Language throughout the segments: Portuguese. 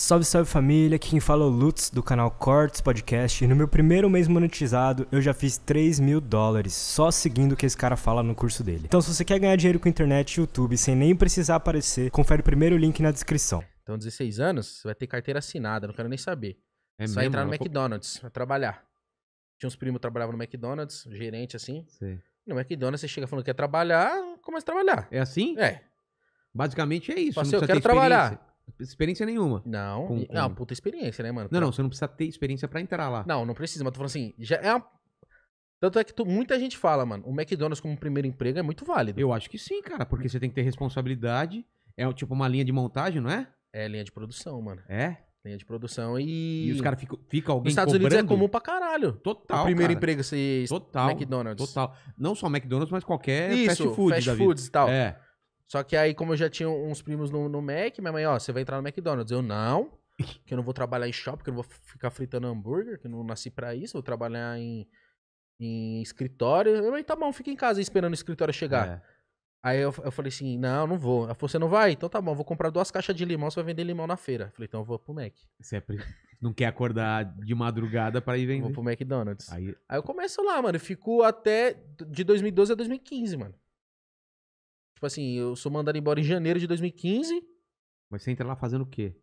Salve, salve família, aqui quem fala é o Lutz do canal Cortes Podcast e no meu primeiro mês monetizado eu já fiz 3 mil dólares só seguindo o que esse cara fala no curso dele. Então se você quer ganhar dinheiro com internet e YouTube sem nem precisar aparecer, confere o primeiro link na descrição. Então 16 anos, você vai ter carteira assinada, não quero nem saber. É você vai entrar no McDonald's, vai trabalhar. Tinha uns primos que trabalhavam no McDonald's, gerente assim. Sim. No McDonald's você chega falando que quer trabalhar, começa a trabalhar. É assim? É. Basicamente é isso. Você assim, eu quero trabalhar experiência nenhuma. Não, com, com... é uma puta experiência, né, mano? Não, não, você não precisa ter experiência para entrar lá. Não, não precisa, mas tô falando assim, já é uma... Tanto é que tu, muita gente fala, mano, o McDonald's como primeiro emprego é muito válido. Eu acho que sim, cara, porque você tem que ter responsabilidade. É tipo uma linha de montagem, não é? É linha de produção, mano. É? Linha de produção e. E os caras ficam. Fica alguém Nos Estados cobrando? Unidos é comum pra caralho. Total. O primeiro cara. emprego é ser Total. McDonald's. Total. Não só McDonald's, mas qualquer Isso, fast food. Fast foods e tal. É. Só que aí, como eu já tinha uns primos no, no Mac, minha mãe, ó, você vai entrar no McDonald's. Eu, não, que eu não vou trabalhar em shopping, que eu não vou ficar fritando hambúrguer, que eu não nasci pra isso, eu vou trabalhar em, em escritório. Eu falei, tá bom, fica em casa esperando o escritório chegar. É. Aí eu, eu falei assim, não, não vou. Ela falou, você não vai? Então tá bom, vou comprar duas caixas de limão, você vai vender limão na feira. Eu falei, então eu vou pro Mac. Sempre. É não quer acordar de madrugada para ir vender. Vou pro McDonald's. Aí... Aí eu começo lá, mano. Ficou até de 2012 a 2015, mano. Tipo assim, eu sou mandado embora em janeiro de 2015. Mas você entra lá fazendo o quê?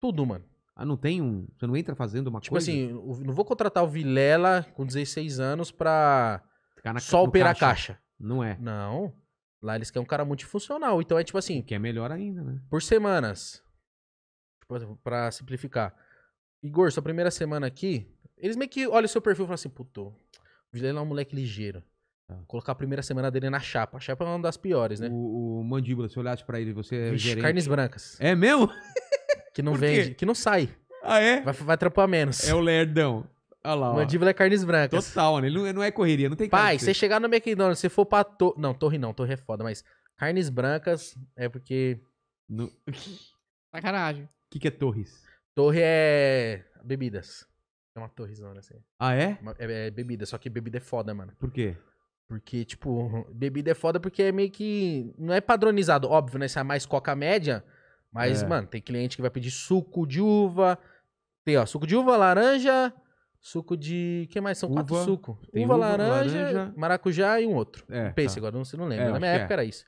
Tudo, mano. Ah, não tem um. Você não entra fazendo uma tipo assim, coisa? Tipo assim, não vou contratar o Vilela com 16 anos pra na, só operar caixa. caixa. Não é. Não. Lá eles querem um cara multifuncional. Então é tipo assim. Que é melhor ainda, né? Por semanas. Tipo, assim, pra simplificar. Igor, sua primeira semana aqui. Eles meio que olham o seu perfil e falam assim, puto, o Vilela é um moleque ligeiro. Ah. Colocar a primeira semana dele na chapa. A chapa é uma das piores, né? O, o mandíbula, se olhasse pra ele, você é Vixe, gerente. carnes brancas. É mesmo? Que não vende, que não sai. Ah, é? Vai, vai trampar menos. É o lerdão. Olha lá, Mandíbula é carnes brancas. Total, né? Ele não, não é correria, não tem Pai, você chegar no McDonald's, se for pra torre... Não, torre não, torre é foda, mas carnes brancas é porque... No... Sacanagem. O que, que é torres? Torre é bebidas. É uma torrezona, assim. Ah, é? É, é bebida, só que bebida é foda, mano. Por quê? Porque, tipo, bebida é foda porque é meio que. Não é padronizado, óbvio, né? Se é mais coca média. Mas, é. mano, tem cliente que vai pedir suco de uva. Tem, ó, suco de uva, laranja, suco de. que mais? São uva, quatro sucos. Uva, uva laranja, laranja, maracujá e um outro. É, um tá. agora não se não lembra. É, Na minha época é. era isso.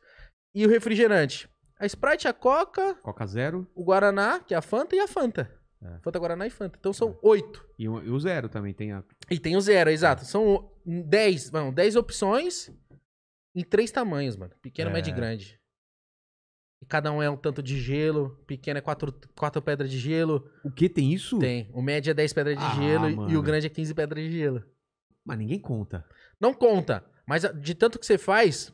E o refrigerante? A Sprite, a Coca. Coca Zero. O Guaraná, que é a Fanta, e a Fanta. É. Fanta Guaraná e Fanta. Então são é. oito. E, o- e o zero também tem a. E tem o zero, exato. É. São dez, não, dez opções em três tamanhos, mano. Pequeno, É. médio e é. grande. E cada um é um tanto de gelo. Pequeno é quatro, quatro pedras de gelo. O que tem isso? Tem. O médio é dez pedras de Ah, gelo e- e o grande é quinze pedras de gelo. Mas ninguém conta. Não conta, mas ah, de tanto que você faz,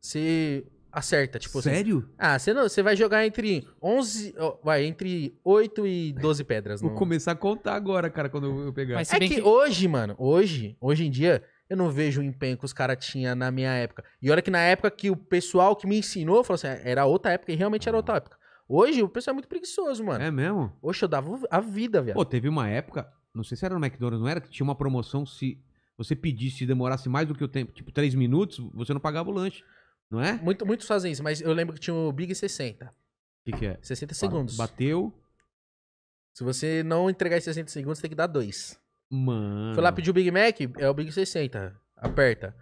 você acerta. Tipo, assim. Sério? Assim, ah, você, não, você vai jogar entre 11. vai, entre 8 e 12 pedras. Vou não. começar a contar agora, cara, quando eu, eu pegar. Mas, é que, que, hoje, mano, hoje, hoje em dia, eu não vejo o empenho que os caras tinham na minha época. E olha que na época que o pessoal que me ensinou falou assim, é, era outra época, e realmente era outra época. Hoje o pessoal é muito preguiçoso, mano. É mesmo? Oxe, eu dava a vida, velho. Pô, teve uma época, não sei se era no McDonald's, não era? Que tinha uma promoção se você pedisse e demorasse mais do que o tempo, tipo 3 minutos, você não pagava o lanche. Não é? Muito, muitos fazem isso, mas eu lembro que tinha o Big 60. O que, que é? 60 segundos. Bateu. Se você não entregar em 60 segundos, tem que dar dois. Mano. Foi lá pedir o Big Mac, é o Big 60. Aperta.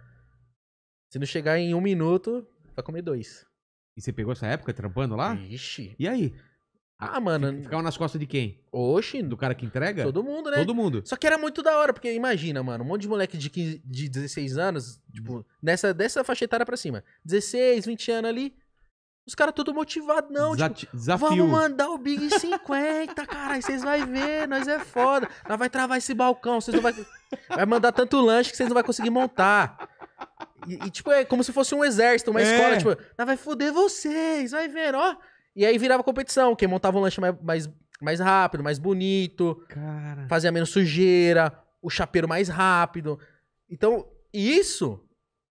Se não chegar em um minuto, vai comer dois. E você pegou essa época trampando lá? Ixi. E aí? Ah, mano. Ficava nas costas de quem? Oxi. Do cara que entrega? Todo mundo, né? Todo mundo. Só que era muito da hora, porque imagina, mano, um monte de moleque de, 15, de 16 anos, tipo, nessa, dessa faixa etária pra cima. 16, 20 anos ali. Os caras todos motivado, não. tipo, desafio. Vamos mandar o Big 50, caralho. Vocês vão ver, nós é foda. Nós vai travar esse balcão, vocês não vai. Vai mandar tanto lanche que vocês não vai conseguir montar. E, e tipo, é como se fosse um exército, uma é. escola. Tipo, nós vai foder vocês, vai ver, ó. E aí virava competição. Quem montava um lanche mais, mais, mais rápido, mais bonito, Cara. fazia menos sujeira, o chapeiro mais rápido. Então, isso,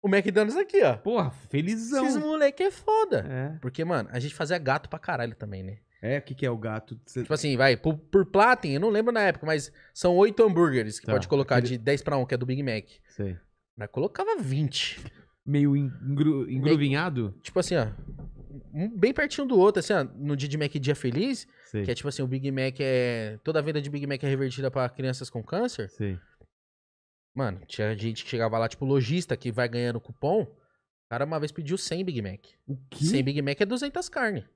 o McDonald's aqui, ó. Porra, felizão. Esses moleque é foda. É. Porque, mano, a gente fazia gato pra caralho também, né? É, o que, que é o gato? Cê... Tipo assim, vai, por, por Platin, eu não lembro na época, mas são oito hambúrgueres que tá. pode colocar Aquele... de 10 pra 1, que é do Big Mac. Sei. Mas colocava 20. Meio engru... engruvinhado? Meio, tipo assim, ó um bem pertinho do outro, assim, ó, no de Mac Dia Feliz, Sim. que é tipo assim, o Big Mac é. Toda a venda de Big Mac é revertida para crianças com câncer. Sim. Mano, tinha gente que chegava lá, tipo, lojista que vai ganhando cupom. O cara uma vez pediu 100 Big Mac. O quê? 100 Big Mac é 200 carne.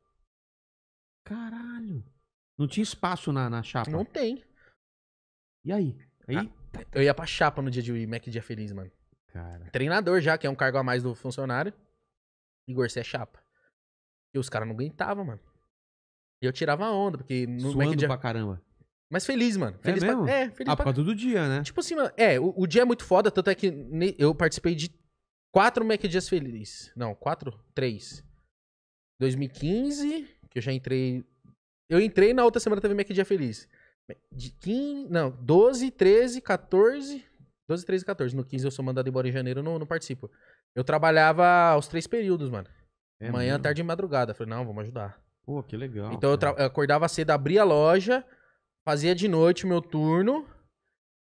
Caralho. Não tinha espaço na, na chapa? Não tem. E aí? aí? Ah, eu ia pra chapa no dia de Mac Dia Feliz, mano. Cara. Treinador já, que é um cargo a mais do funcionário. Igor, você é chapa. E os caras não aguentavam, mano. E eu tirava a onda, porque no Suando dia... pra caramba. Mas feliz, mano. É feliz é pra... mesmo? É, feliz A ah, pra... por do dia, né? Tipo assim, mano, é, o, o, dia é muito foda, tanto é que eu participei de quatro Mac Dias Felizes. Não, quatro? Três. 2015, que eu já entrei... Eu entrei na outra semana teve Mac Dia Feliz. De 15... Não, 12, 13, 14... 12, 13 14. No 15 eu sou mandado embora em janeiro, não, não participo. Eu trabalhava os três períodos, mano. É Manhã, mesmo? tarde e madrugada. falei, não, vamos ajudar. Pô, que legal. Então eu, eu, acordava cedo, abria a loja, fazia de noite o meu turno.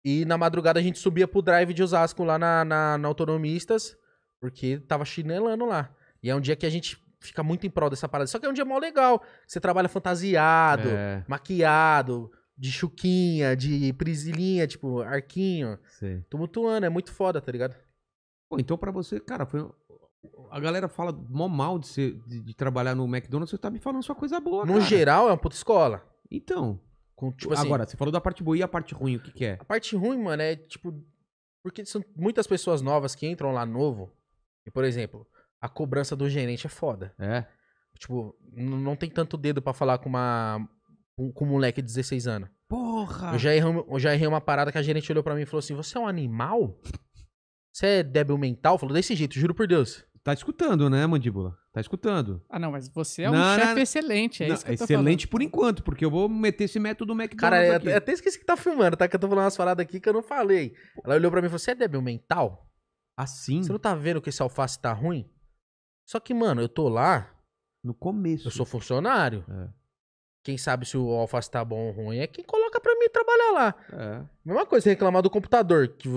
E na madrugada a gente subia pro drive de Osasco lá na, na, na Autonomistas, porque tava chinelando lá. E é um dia que a gente fica muito em prol dessa parada. Só que é um dia mó legal. Você trabalha fantasiado, é. maquiado, de chuquinha, de prisilinha, tipo, arquinho. Sim. Tumultuando, é muito foda, tá ligado? Pô, então para você, cara, foi a galera fala mó mal de, ser, de, de trabalhar no McDonald's, você tá me falando só coisa boa, No cara. geral, é uma puta escola. Então. Com, tipo, tipo assim, agora, você falou da parte boa e a parte ruim, o que, que é? A parte ruim, mano, é tipo. Porque são muitas pessoas novas que entram lá novo. E, por exemplo, a cobrança do gerente é foda. É. Tipo, não tem tanto dedo para falar com uma. com um moleque de 16 anos. Porra! Eu já, errei, eu já errei uma parada que a gerente olhou para mim e falou assim: Você é um animal? Você é débil mental? Falou desse jeito, juro por Deus. Tá escutando, né, Mandíbula? Tá escutando. Ah, não, mas você é um não, chefe não, excelente, é não, isso que eu tô Excelente falando. por enquanto, porque eu vou meter esse método McDonald's Cara, eu até esqueci que tá filmando, tá? Que eu tô falando umas paradas aqui que eu não falei. Ela olhou pra mim e falou, você é débil mental? Assim? Você não tá vendo que esse alface tá ruim? Só que, mano, eu tô lá... No começo. Eu sou funcionário. É. Quem sabe se o alface tá bom ou ruim é quem coloca pra mim trabalhar lá. É. Mesma coisa, reclamar do computador. Que...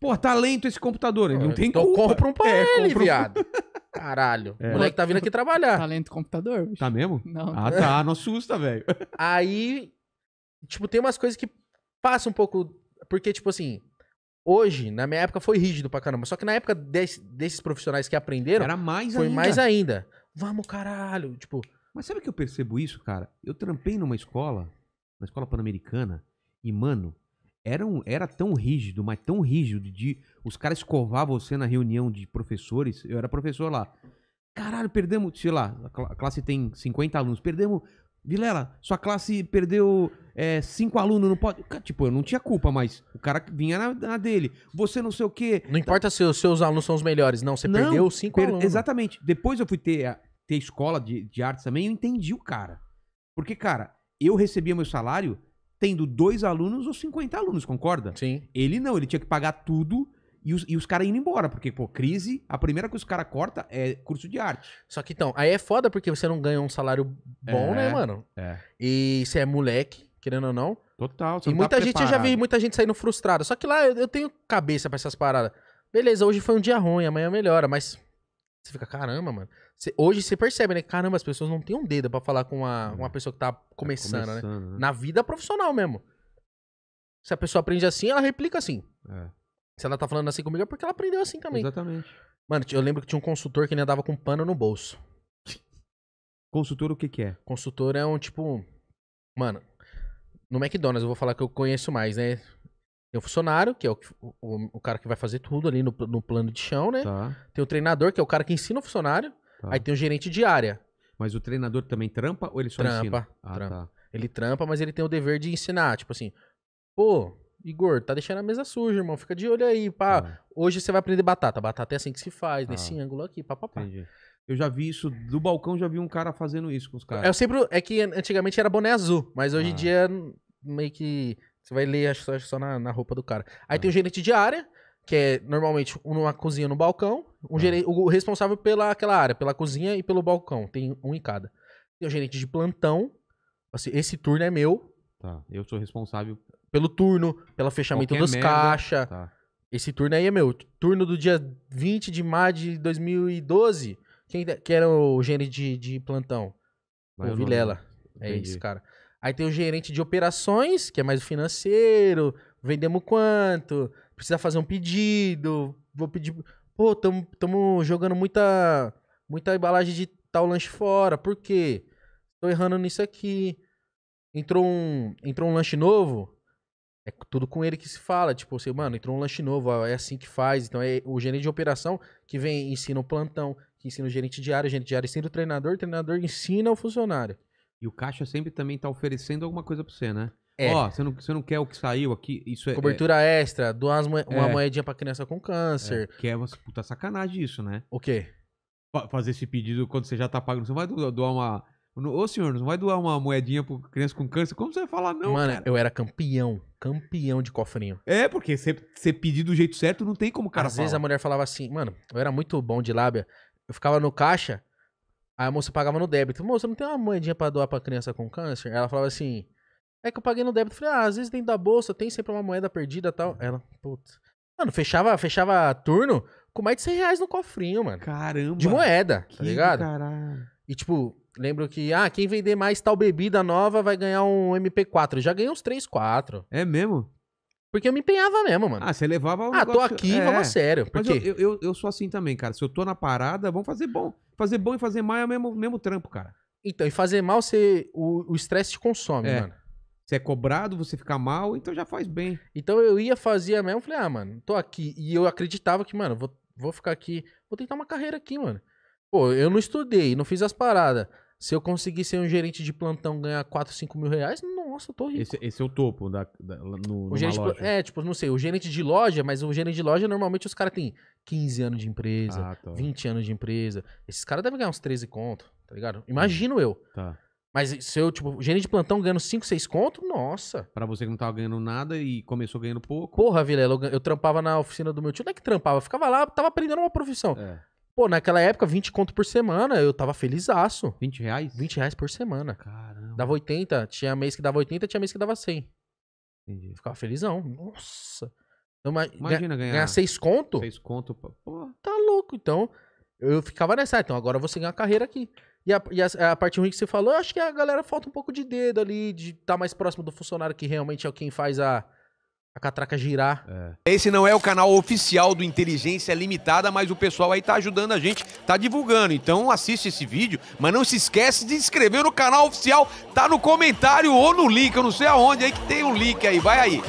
Pô, tá lento esse computador, ele não é, tem então culpa. compra um pra é, ele, compra um... viado. Caralho. É. O moleque tá vindo aqui trabalhar. Tá lento o computador. Bicho. Tá mesmo? Não. Ah, tá. Não assusta, velho. Aí, tipo, tem umas coisas que passam um pouco... Porque, tipo assim, hoje, na minha época, foi rígido pra caramba. Só que na época desse, desses profissionais que aprenderam... Era mais foi ainda. Foi mais ainda. Vamos, caralho. Tipo... Mas sabe que eu percebo isso, cara? Eu trampei numa escola, na escola pan-americana, e, mano, era, um, era tão rígido, mas tão rígido de os caras escovar você na reunião de professores. Eu era professor lá. Caralho, perdemos, sei lá, a classe tem 50 alunos, perdemos. Vilela, sua classe perdeu é, cinco alunos, não pode. Tipo, eu não tinha culpa, mas o cara vinha na, na dele. Você não sei o quê. Não importa se os seus alunos são os melhores, não. Você não, perdeu cinco per alunos. Exatamente. Depois eu fui ter a ter escola de, de artes também, eu entendi o cara. Porque, cara, eu recebia meu salário tendo dois alunos ou 50 alunos, concorda? Sim. Ele não, ele tinha que pagar tudo e os, e os caras indo embora, porque, pô, crise, a primeira que os caras corta é curso de arte. Só que então, aí é foda porque você não ganha um salário bom, né, é, né, mano? É. E você é moleque, querendo ou não. Total, você E não tá muita tá gente, eu já vi muita gente saindo frustrada. Só que lá eu, eu tenho cabeça para essas paradas. Beleza, hoje foi um dia ruim, amanhã melhora, mas você fica, caramba, mano. Você, hoje você percebe, né? Caramba, as pessoas não têm um dedo para falar com uma, uma é. pessoa que tá começando, tá começando né? né? Na vida profissional mesmo. Se a pessoa aprende assim, ela replica assim. É. Se ela tá falando assim comigo, é porque ela aprendeu assim também. Exatamente. Mano, eu lembro que tinha um consultor que ele andava com pano no bolso. Consultor o que que é? Consultor é um tipo... Mano, no McDonald's eu vou falar que eu conheço mais, né? Tem o funcionário, que é o, o, o cara que vai fazer tudo ali no, no plano de chão, né? Tá. Tem o treinador, que é o cara que ensina o funcionário. Tá. Aí tem o gerente de área. Mas o treinador também trampa ou ele só trampa, ensina? Ah, trampa. Tá. Ele trampa, mas ele tem o dever de ensinar. Tipo assim, pô, Igor, tá deixando a mesa suja, irmão. Fica de olho aí, pá. Tá. Hoje você vai aprender batata. Batata é assim que se faz, nesse tá. ângulo aqui, pá, pá, pá. Entendi. Eu já vi isso do balcão, já vi um cara fazendo isso com os caras. sempre. É que antigamente era boné azul, mas hoje em ah. dia hum, meio que você vai ler, acho, acho só na, na roupa do cara. Aí ah. tem o gerente de área, que é normalmente uma cozinha no balcão, um ah. gerente, o responsável pela aquela área, pela cozinha e pelo balcão. Tem um em cada. Tem o gerente de plantão. Assim, esse turno é meu. Tá. Eu sou responsável pelo turno, pelo fechamento Qualquer das caixas. Tá. Esse turno aí é meu. Turno do dia 20 de maio de 2012. Quem que era o gerente de, de plantão? Vai o Vilela. Né? É esse cara. Aí tem o gerente de operações, que é mais o financeiro, vendemos quanto, precisa fazer um pedido, vou pedir, pô, estamos jogando muita muita embalagem de tal lanche fora, por quê? Estou errando nisso aqui. Entrou um, entrou um lanche novo, é tudo com ele que se fala, tipo assim, mano, entrou um lanche novo, é assim que faz, então é o gerente de operação que vem ensina o plantão, que ensina o gerente diário, o gerente diário ensina o treinador, o treinador ensina o funcionário. E o caixa sempre também tá oferecendo alguma coisa pra você, né? É. Ó, você não, você não quer o que saiu aqui? Isso é. é Cobertura é, extra, duas uma moedinha pra criança com câncer. É, que é uma puta sacanagem isso, né? O quê? Fazer esse pedido quando você já tá pagando. Você não vai do- doar uma. Ô senhor, não vai doar uma moedinha pra criança com câncer? Como você vai falar não? Mano, cara? eu era campeão. Campeão de cofrinho. É, porque você, pedir do jeito certo não tem como cara Às vezes a mulher falava assim, mano, eu era muito bom de lábia. Eu ficava no caixa, Aí a moça pagava no débito. Moça, não tem uma moedinha pra doar pra criança com câncer? Ela falava assim, é que eu paguei no débito. Falei, ah, às vezes dentro da bolsa tem sempre uma moeda perdida e tal. Ela, putz. Mano, fechava, fechava turno com mais de 100 reais no cofrinho, mano. Caramba. De moeda, tá ligado? Caralho. E tipo, lembro que, ah, quem vender mais tal bebida nova vai ganhar um MP4. Já ganhei uns 3, 4. É mesmo? Porque eu me empenhava mesmo, mano. Ah, você levava o Ah, negócio... tô aqui, é. vamos a sério. Porque... Mas eu, eu, eu, sou assim também, cara. Se eu tô na parada, vamos fazer bom. Fazer bom e fazer mal é o mesmo, mesmo trampo, cara. Então, e fazer mal, você, o estresse te consome, é. mano. Você é cobrado, você fica mal, então já faz bem. Então eu ia, fazia mesmo, falei, ah, mano, tô aqui. E eu acreditava que, mano, vou, vou ficar aqui, vou tentar uma carreira aqui, mano. Pô, eu não estudei, não fiz as paradas. Se eu conseguir ser um gerente de plantão ganhar 4, 5 mil reais, nossa, eu tô rico. Esse, esse é o topo da, da no, o gerente, loja. É, tipo, não sei, o gerente de loja, mas o gerente de loja, normalmente os caras têm 15 anos de empresa, ah, tá. 20 anos de empresa. Esses caras devem ganhar uns 13 conto, tá ligado? Imagino eu. Tá. Mas se eu, tipo, gerente de plantão ganhando 5, 6 conto, nossa. Pra você que não tava ganhando nada e começou ganhando pouco. Porra, Vilela, eu, eu trampava na oficina do meu tio. Não é que trampava, ficava lá, tava aprendendo uma profissão. É. Pô, naquela época, 20 conto por semana, eu tava felizaço. 20 reais? 20 reais por semana. Caramba. Dava 80, tinha mês que dava 80, tinha mês que dava 100. Entendi. Eu ficava felizão. Nossa. Então, Imagina ganhar. Ganhar 6 conto? 6 conto, pô. Tá louco. Então, eu ficava nessa. Ah, então, agora você ganha seguir uma carreira aqui. E a, e a, a parte ruim que você falou, eu acho que a galera falta um pouco de dedo ali, de estar tá mais próximo do funcionário que realmente é quem faz a, a catraca girar. É. Esse não é o canal oficial do Inteligência Limitada, mas o pessoal aí tá ajudando a gente, tá divulgando. Então assiste esse vídeo, mas não se esquece de inscrever no canal oficial, tá no comentário ou no link, eu não sei aonde aí que tem um link aí, vai aí.